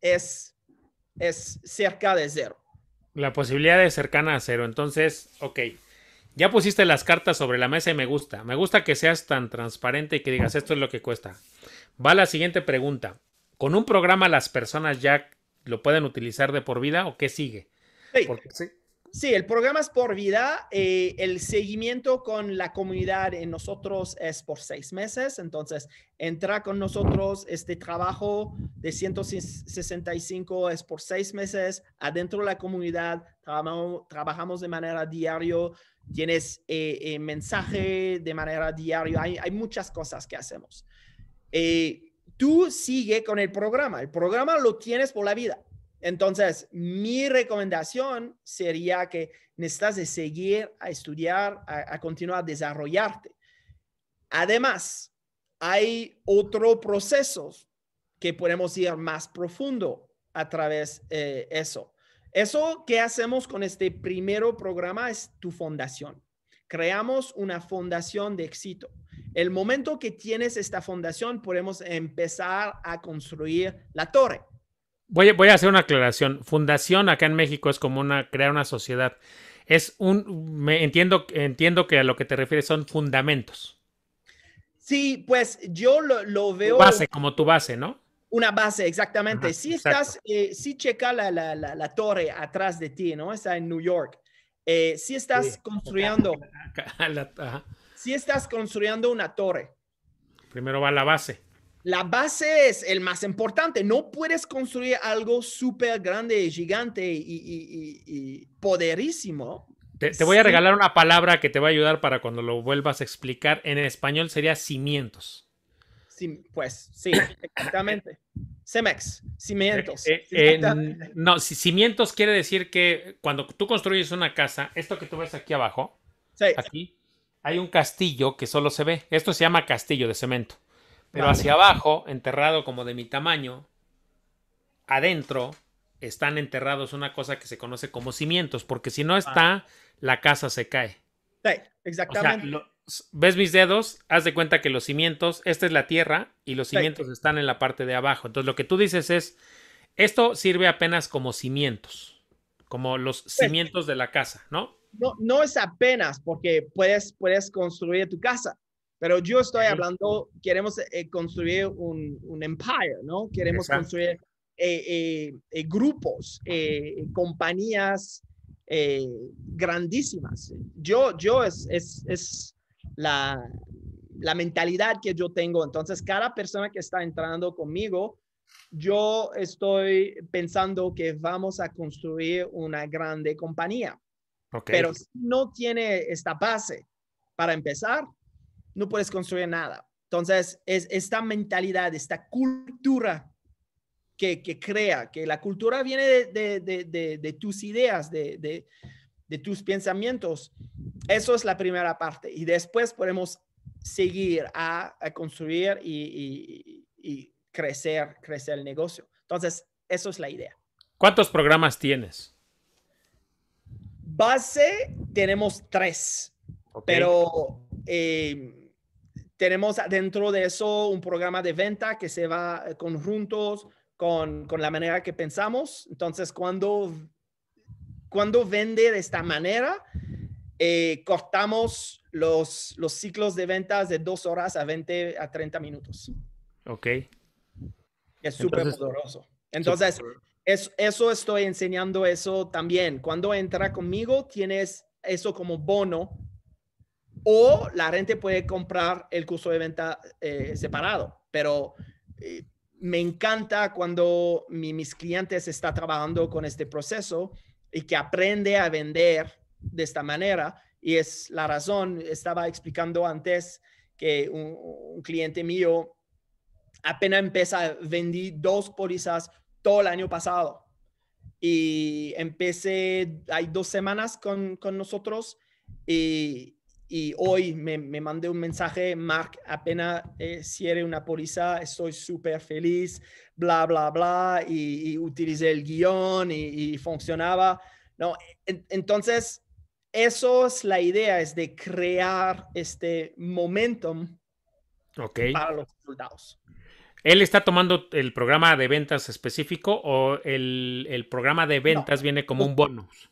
S2: es, es cerca de cero.
S1: La posibilidad es cercana a cero. Entonces, ok. Ya pusiste las cartas sobre la mesa y me gusta. Me gusta que seas tan transparente y que digas esto es lo que cuesta. Va la siguiente pregunta. ¿Con un programa las personas ya lo pueden utilizar de por vida o qué sigue? Sí. Porque, sí.
S2: Sí, el programa es por vida. Eh, el seguimiento con la comunidad en nosotros es por seis meses. Entonces, entra con nosotros este trabajo de 165 es por seis meses. Adentro de la comunidad trabajamos, de manera diario. Tienes eh, eh, mensaje de manera diario. hay, muchas cosas que hacemos. tú sigue con el programa. El programa lo tienes por la vida. Entonces, mi recomendación sería que necesitas de seguir a estudiar, a, continuar a desarrollarte. Además, hay otro proceso que podemos ir más profundo a través de eh, eso. Eso que hacemos con este primer programa es tu fundación. Creamos una fundación de éxito. El momento que tienes esta fundación, podemos empezar a construir la torre.
S1: Voy, a hacer una aclaración. Fundación acá en México es como una crear una sociedad. Es un entiendo entiendo que a lo que te refieres son fundamentos.
S2: Sí, pues yo lo, veo. base,
S1: como tu base, ¿no?
S2: Una base, exactamente. si estás, eh, si checa la, torre atrás de ti, ¿no? Está en New York. Eh, si estás construyendo. si estás construyendo una torre. Primero
S1: va la base
S2: la base es el más importante. No puedes construir algo súper grande, gigante y, poderísimo.
S1: Te, voy a regalar una palabra que te va a ayudar para cuando lo vuelvas a explicar. En español sería cimientos.
S2: pues sí, exactamente. Cemex, cimientos. Eh, eh,
S1: no, cimientos quiere decir que cuando tú construyes una casa, esto que tú ves aquí abajo, aquí, hay un castillo que solo se ve. Esto se llama castillo de cemento. Pero hacia abajo, enterrado como de mi tamaño, adentro están enterrados una cosa que se conoce como cimientos, porque si no ah. está, la casa se cae.
S2: Sí, exactamente.
S1: ¿Ves mis dedos? Haz de cuenta que los cimientos, esta es la tierra y los cimientos están en la parte de abajo. Entonces lo que tú dices es, esto sirve apenas como cimientos, como los cimientos de la casa,
S2: ¿no? No, no es apenas porque puedes, puedes construir tu casa, pero yo estoy hablando, queremos eh, construir un, empire, ¿no? Queremos construir eh, eh, grupos, compañías grandísimas. Yo, yo es, es, la, la, mentalidad que yo tengo. Entonces, cada persona que está entrando conmigo, yo estoy pensando que vamos a construir una grande compañía. Pero no tiene esta base para empezar, no puedes construir nada. Entonces, es esta mentalidad, esta cultura que, crea, que la cultura viene de, tus ideas, de, tus pensamientos. Eso es la primera parte. Y después podemos seguir a, construir y, crecer, crecer el negocio. Entonces, eso es la idea.
S1: ¿Cuántos programas tienes?
S2: Base tenemos tres, pero eh, tenemos dentro de eso un programa de venta que se va eh, conjuntos con, con la manera que pensamos. Entonces, cuando, cuando vende de esta manera, eh, cortamos los, los ciclos de ventas de dos horas a 20 a 30 minutos.
S1: Ok. Es súper poderoso.
S2: Entonces, es, eso estoy enseñando eso también. Cuando entra conmigo, tienes eso como bono o la gente puede comprar el curso de venta eh, separado, pero eh, me encanta cuando mis clientes están trabajando con este proceso y que aprende a vender de esta manera. Y es la razón, estaba explicando antes que un, cliente mío apenas empieza, vendí dos pólizas todo el año pasado. Y empecé, hay dos semanas con, con nosotros y y hoy me, me mandé un mensaje, Mark, apenas eh, cierre una póliza, estoy súper feliz, bla, bla, bla, y, utilicé el guión y, funcionaba. No, entonces, eso es la idea, es de crear este momentum para los resultados.
S1: ¿Él está tomando el programa de ventas específico o el, el programa de ventas viene como un bonus?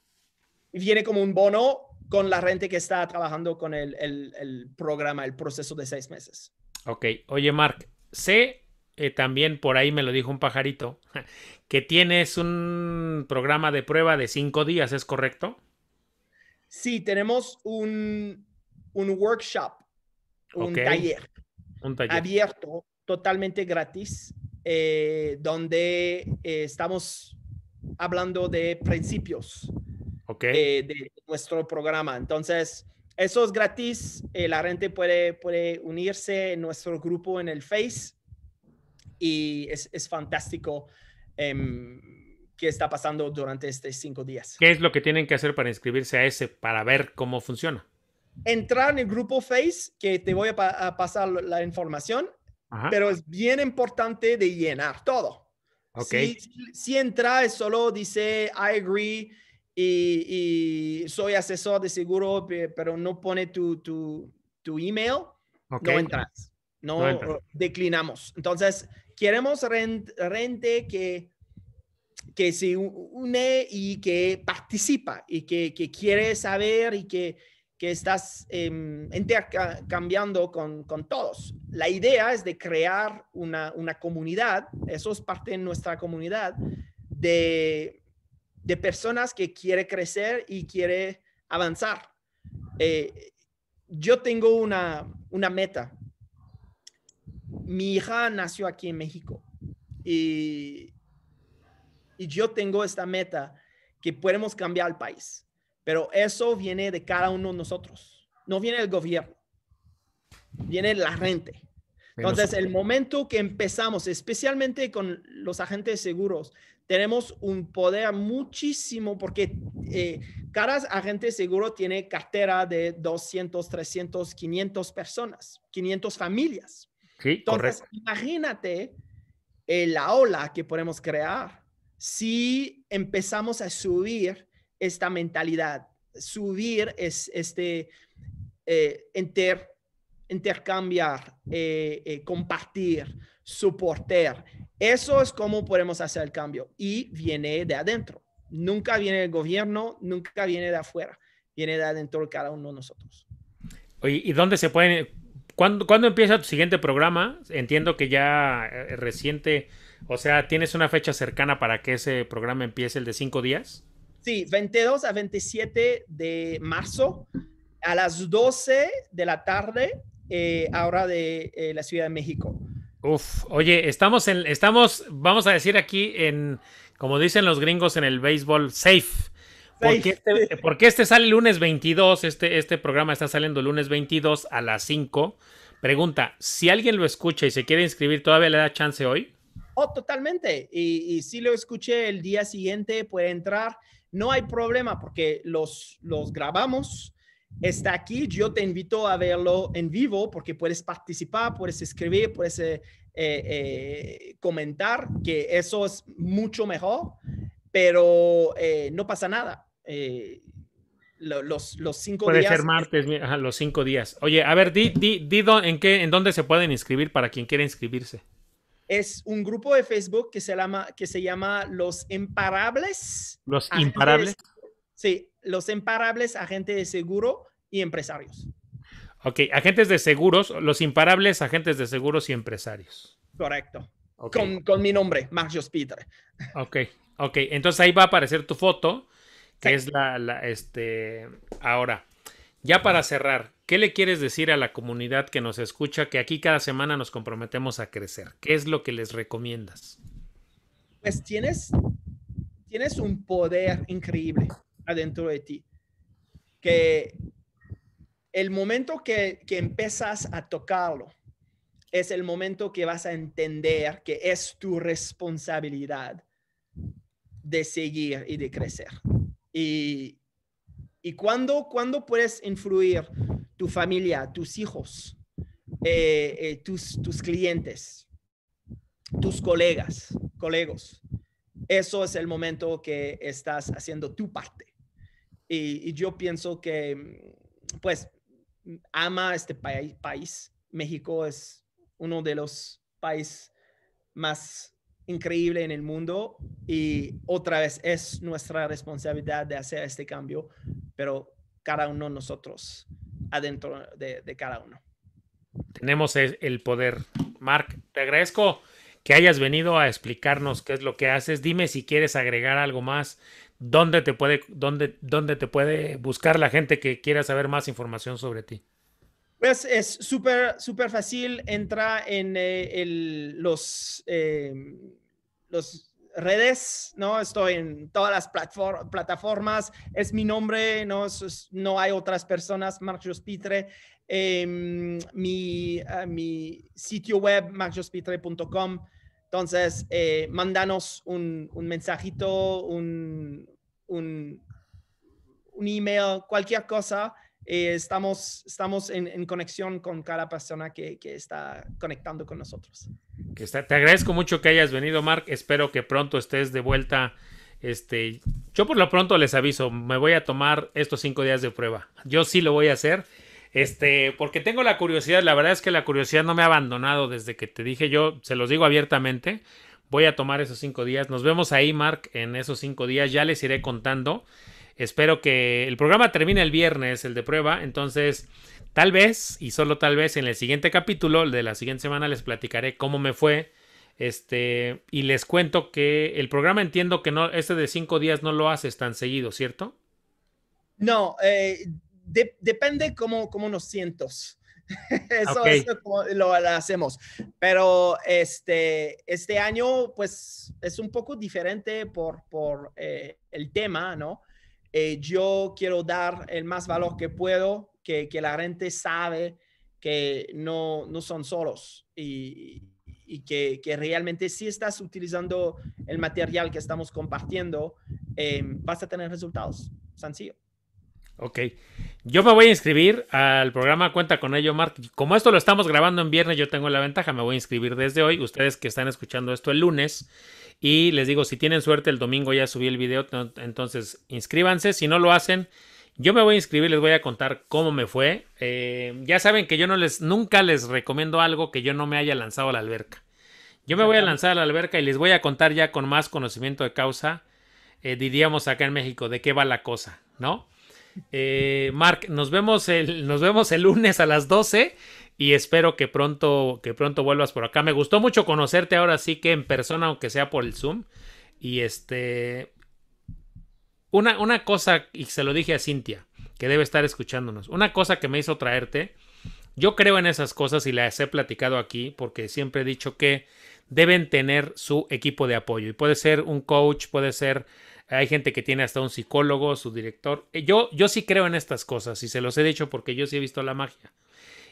S2: Viene como un bono con la gente que está trabajando con el, programa, el proceso de seis meses.
S1: Ok, oye Mark, sé eh, también por ahí me lo dijo un pajarito, que tienes un programa de prueba de cinco días, ¿es correcto?
S2: Sí, tenemos un, workshop, un, taller un taller abierto, totalmente gratis, eh, donde eh, estamos hablando de principios de, nuestro programa. Entonces, eso es gratis. Eh, la gente puede, puede unirse en nuestro grupo en el Face y es, fantástico que em, qué está pasando durante estos cinco días.
S1: ¿Qué es lo que tienen que hacer para inscribirse a ese, para ver cómo funciona?
S2: Entrar en el grupo Face, que te voy a, pasar la información, pero es bien importante de llenar todo. Okay. Si, si, entra, solo dice, I agree y, soy asesor de seguro, pero no pone tu, tu, tu email, no entras, no, declinamos. Entonces, queremos gente que, que se une y que participa y que, que quiere saber y que, que estás intercambiando em, con, con, todos. La idea es de crear una, una comunidad, eso es parte de nuestra comunidad, de de personas que quiere crecer y quiere avanzar. Eh, yo tengo una, meta. Mi hija nació aquí en México y, yo tengo esta meta que podemos cambiar el país, pero eso viene de cada uno de nosotros, no viene del gobierno, viene la gente. Entonces, el momento que empezamos, especialmente con los agentes seguros, tenemos un poder muchísimo porque eh, cada agente seguro tiene cartera de 200, 300, 500 personas, 500 familias.
S1: Sí, Entonces,
S2: imagínate eh, la ola que podemos crear si empezamos a subir esta mentalidad, subir es, este eh, intercambiar, compartir, soportar eso es cómo podemos hacer el cambio y viene de adentro. Nunca viene el gobierno, nunca viene de afuera, viene de adentro cada uno de nosotros.
S1: ¿y dónde se puede...? ¿Cuándo, empieza tu siguiente programa? Entiendo que ya eh, reciente, o sea, ¿tienes una fecha cercana para que ese programa empiece el de cinco días?
S2: Sí, 22 a 27 de marzo a las 12 de la tarde, eh, ahora de eh, la Ciudad de México.
S1: Uf, oye, estamos en, estamos, vamos a decir aquí en, como dicen los gringos en el béisbol, safe.
S2: Porque este,
S1: este, sale lunes 22, este, este programa está saliendo lunes 22 a las 5. Pregunta, si alguien lo escucha y se quiere inscribir, ¿todavía le da chance hoy?
S2: Oh, totalmente. Y, si lo escuché el día siguiente, puede entrar. No hay problema porque los, los grabamos está aquí, yo te invito a verlo en vivo porque puedes participar, puedes escribir, puedes eh, eh, comentar, que eso es mucho mejor, pero eh, no pasa nada. Los, cinco días. Puede ser
S1: martes, los cinco días. Oye, a ver, di, en, qué, en dónde se pueden inscribir para quien quiera inscribirse.
S2: Es un grupo de Facebook que se llama, que se llama Los Imparables. Los Imparables. sí, los imparables agentes de seguro y empresarios.
S1: Ok, agentes de seguros, los imparables agentes de seguros y empresarios.
S2: Correcto. Con, mi nombre, Marcos Peter.
S1: Ok, ok. Entonces ahí va a aparecer tu foto, que es la, la, este, ahora, ya para cerrar, ¿qué le quieres decir a la comunidad que nos escucha que aquí cada semana nos comprometemos a crecer? ¿Qué es lo que les recomiendas?
S2: Pues tienes, tienes un poder increíble adentro de ti. Que el momento que, que empiezas a tocarlo es el momento que vas a entender que es tu responsabilidad de seguir y de crecer. Y, y cuando, cuando puedes influir tu familia, tus hijos, eh, eh, tus, tus clientes, tus colegas, colegas, eso es el momento que estás haciendo tu parte. Y, yo pienso que, mm, pues, mm, ama este país, México es uno de los países más increíbles en el mundo y otra vez es nuestra responsabilidad de hacer este cambio, pero cada uno nosotros, adentro de, de cada uno.
S1: Tenemos e-, el poder. Mark, te agradezco que hayas venido a explicarnos qué es lo que haces. Dime si quieres agregar algo más ¿dónde te puede, dónde te puede buscar la gente que quiera saber más información sobre ti?
S2: Pues es súper, súper fácil. Entra en eh, em, los, redes, ¿no? Estoy en todas las plataformas. Es mi nombre, ¿no? no hay otras personas, Marcos Pitre. Em, mi, ah, mi sitio web, marcospitre.com. Entonces, eh, mándanos un mensajito, un, un, email, cualquier cosa. Eh, estamos estamos en, conexión con cada persona que, está conectando con nosotros.
S1: Que te agradezco mucho que hayas venido, Mark. Espero que pronto estés de vuelta. Este, yo por lo pronto les aviso, me voy a tomar estos cinco días de prueba. Yo sí lo voy a hacer. Este, porque tengo la curiosidad, la verdad es que la curiosidad no me ha abandonado desde que te dije yo, se los digo abiertamente. Voy a tomar esos cinco días. Nos vemos ahí, Mark, en esos cinco días. Ya les iré contando. Espero que el programa termine el viernes, el de prueba. Entonces, tal vez, y solo tal vez, en el siguiente capítulo, el de la siguiente semana, les platicaré cómo me fue. Este, y les cuento que el programa entiendo que no, este de cinco días no lo haces tan seguido, ¿cierto?
S2: No, eh, depende cómo, cómo nos sientos. eso, es lo, hacemos. Pero este, este año, pues, es un poco diferente por, por eh, el tema, ¿no? Eh, yo quiero dar el más valor que puedo, que, que la gente sabe que no, no son solos y, y que, que, realmente si estás utilizando el material que estamos compartiendo, eh, vas a tener resultados. Sencillo. Ok.
S1: Yo me voy a inscribir al programa Cuenta con ello, Mark. Como esto lo estamos grabando en viernes, yo tengo la ventaja, me voy a inscribir desde hoy. Ustedes que están escuchando esto el lunes. Y les digo, si tienen suerte, el domingo ya subí el video. Entonces, inscríbanse. Si no lo hacen, yo me voy a inscribir, les voy a contar cómo me fue. Eh, ya saben que yo no les, nunca les recomiendo algo que yo no me haya lanzado a la alberca. Yo me voy a lanzar a la alberca y les voy a contar ya con más conocimiento de causa, eh, diríamos acá en México, de qué va la cosa, ¿no? Eh, Mark, nos vemos, el, nos vemos el lunes a las 12 y espero que pronto, que pronto vuelvas por acá. Me gustó mucho conocerte ahora sí que en persona, aunque sea por el Zoom. Y este, una, una cosa, y se lo dije a Cintia, que debe estar escuchándonos, una cosa que me hizo traerte, yo creo en esas cosas y las he platicado aquí, porque siempre he dicho que deben tener su equipo de apoyo. Y puede ser un coach, puede ser hay gente que tiene hasta un psicólogo, su director. Eh, yo, yo sí creo en estas cosas y se los he dicho porque yo sí he visto la magia.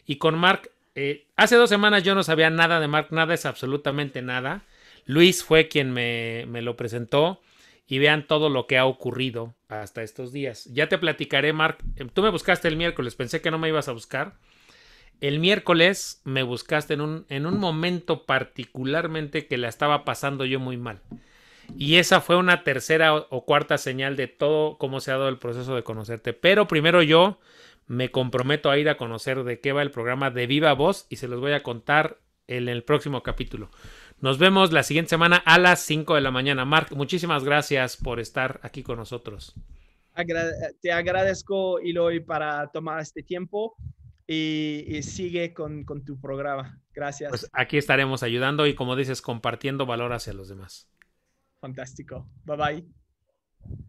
S1: Y con Mark, eh, hace dos semanas yo no sabía nada de Mark, nada es absolutamente nada. Luis fue quien me, me lo presentó y vean todo lo que ha ocurrido hasta estos días. Ya te platicaré, Mark. Eh, tú me buscaste el miércoles, pensé que no me ibas a buscar. El miércoles me buscaste en un, en un momento particularmente que la estaba pasando yo muy mal. Y esa fue una tercera o cuarta señal de todo cómo se ha dado el proceso de conocerte. Pero primero yo me comprometo a ir a conocer de qué va el programa de Viva Voz y se los voy a contar en el próximo capítulo. Nos vemos la siguiente semana a las 5 de la mañana. Mark, muchísimas gracias por estar aquí con nosotros.
S2: te agradezco, Eloy, para tomar este tiempo y, sigue con, tu programa. Gracias. Pues
S1: aquí estaremos ayudando y, como dices, compartiendo valor hacia los demás.
S2: Fantástico. Bye bye.